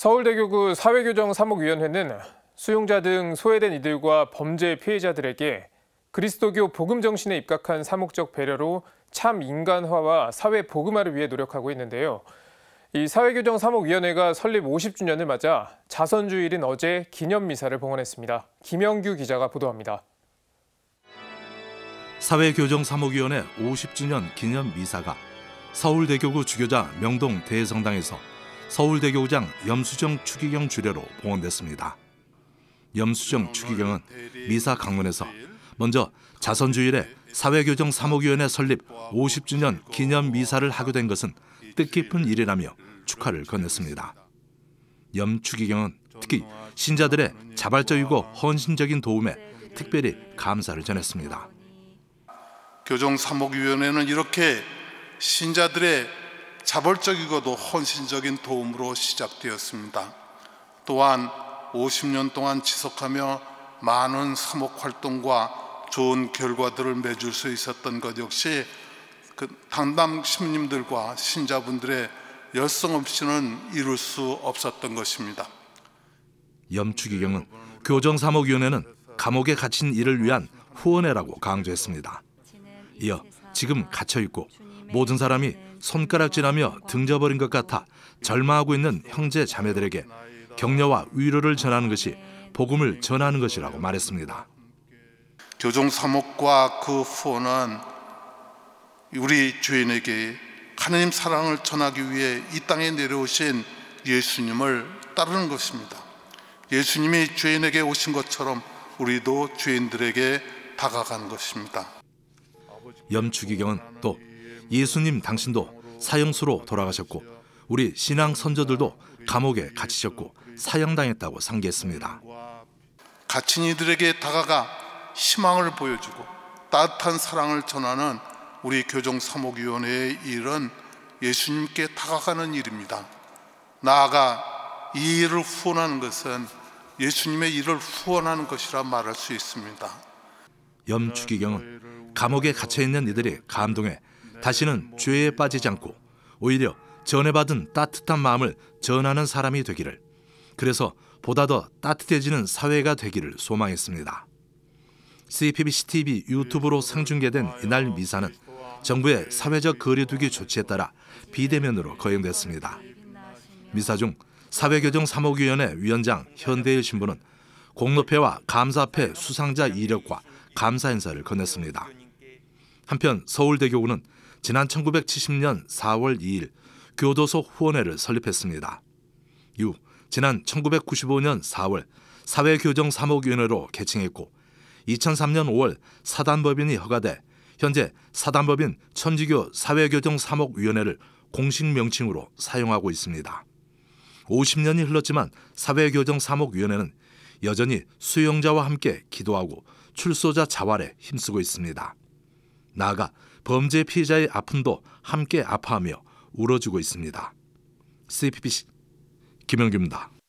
서울대교 구 사회교정 사목위원회는 수용자 등 소외된 이들과 범죄 피해자들에게 그리스도교 복음 정신에 입각한 사목적 배려로 참 인간화와 사회 복음화를 위해 노력하고 있는데요. 이 사회교정 사목위원회가 설립 50주년을 맞아 자선주일인 어제 기념 미사를 봉헌했습니다. 김영규 기자가 보도합니다. 사회교정 사목위원회 50주년 기념 미사가 서울대교구 주교자 명동 대성당에서 서울대교장 염수정 추기경 주례로 봉헌됐습니다. 염수정 추기경은 미사 강론에서 먼저 자선주일에 사회교정 사목위원회 설립 50주년 기념 미사를 하게 된 것은 뜻깊은 일이라며 축하를 건넸습니다. 염추기경은 특히 신자들의 자발적이고 헌신적인 도움에 특별히 감사를 전했습니다. 교정 사목위원회는 이렇게 신자들의 자벌적이고도 헌신적인 도움으로 시작되었습니다. 또한 50년 동안 지속하며 많은 사목 활동과 좋은 결과들을 맺을 수 있었던 것 역시 그 당담 신님들과 신자분들의 열성 없이는 이룰 수 없었던 것입니다. 염추기경은 교정사목위원회는 감옥에 갇힌 이를 위한 후원회라고 강조했습니다. 이어 지금 갇혀 있고 네. 모든 사람이 손가락질하며 등져버린 것 같아 절망하고 있는 형제 자매들에게 격려와 위로를 전하는 것이 복음을 전하는 것이라고 말했습니다. 교종 사목과 그 후원은 우리 주인에게 하나님 사랑을 전하기 위해 이 땅에 내려오신 예수님을 따르는 것입니다. 예수님이 주인에게 오신 것처럼 우리도 주인들에게 다가간 것입니다. 염추기경은 또 예수님 당신도 사형수로 돌아가셨고 우리 신앙 선조들도 감옥에 갇히셨고 사형당했다고 상기했습니다. 갇힌 이들에게 다가가 희망을 보여주고 따뜻한 사랑을 전하는 우리 교정 사목위원회의 일은 예수님께 다가가는 일입니다. 나아가 이 일을 후원하는 것은 예수님의 일을 후원하는 것이라 말할 수 있습니다. 염추기경은 감옥에 갇혀 있는 이들이 감동해 다시는 죄에 빠지지 않고 오히려 전해받은 따뜻한 마음을 전하는 사람이 되기를 그래서 보다 더 따뜻해지는 사회가 되기를 소망했습니다. CPBC TV 유튜브로 상중계된 이날 미사는 정부의 사회적 거리두기 조치에 따라 비대면으로 거행됐습니다. 미사 중 사회교정사목위원회 위원장 현대일 신부는 공로패와 감사패 수상자 이력과 감사 인사를 건넸습니다. 한편 서울대교구는 지난 1970년 4월 2일 교도소 후원회를 설립했습니다. 이후 지난 1995년 4월 사회교정 사목위원회로 개칭했고 2003년 5월 사단법인이 허가돼 현재 사단법인 천지교 사회교정 사목위원회를 공식 명칭으로 사용하고 있습니다. 50년이 흘렀지만 사회교정 사목위원회는 여전히 수용자와 함께 기도하고 출소자 자활에 힘쓰고 있습니다. 나아가 범죄 피해자의 아픔도 함께 아파하며 울어주고 있습니다. CPBC 김영규입니다.